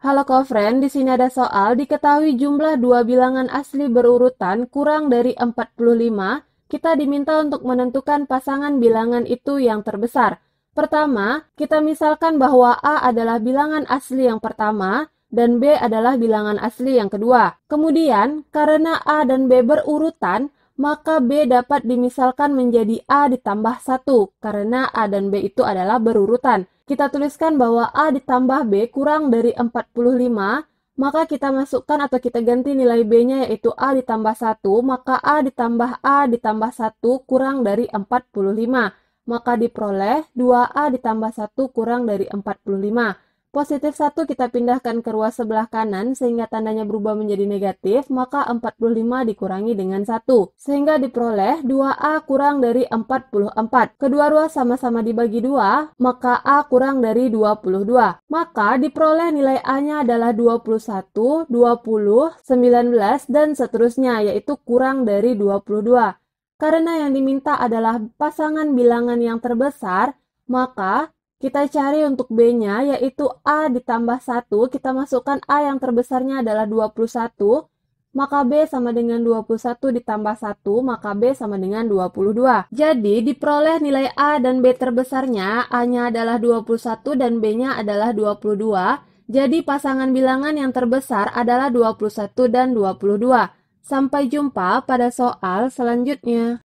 Halo kofren, friend di sini ada soal diketahui jumlah dua bilangan asli berurutan kurang dari 45, kita diminta untuk menentukan pasangan bilangan itu yang terbesar. Pertama, kita misalkan bahwa A adalah bilangan asli yang pertama dan B adalah bilangan asli yang kedua. Kemudian, karena A dan B berurutan, maka B dapat dimisalkan menjadi A ditambah 1 karena A dan B itu adalah berurutan kita tuliskan bahwa A ditambah B kurang dari 45, maka kita masukkan atau kita ganti nilai B-nya yaitu A ditambah 1, maka A ditambah A ditambah 1 kurang dari 45, maka diperoleh 2A ditambah 1 kurang dari 45. Positif 1 kita pindahkan ke ruas sebelah kanan sehingga tandanya berubah menjadi negatif, maka 45 dikurangi dengan 1, sehingga diperoleh 2A kurang dari 44. Kedua ruas sama-sama dibagi 2, maka A kurang dari 22. Maka diperoleh nilai A-nya adalah 21, 20, 19, dan seterusnya, yaitu kurang dari 22. Karena yang diminta adalah pasangan bilangan yang terbesar, maka kita cari untuk B-nya, yaitu A ditambah 1, kita masukkan A yang terbesarnya adalah 21, maka B sama dengan 21 ditambah 1, maka B sama dengan 22. Jadi, diperoleh nilai A dan B terbesarnya, A-nya adalah 21 dan B-nya adalah 22, jadi pasangan bilangan yang terbesar adalah 21 dan 22. Sampai jumpa pada soal selanjutnya.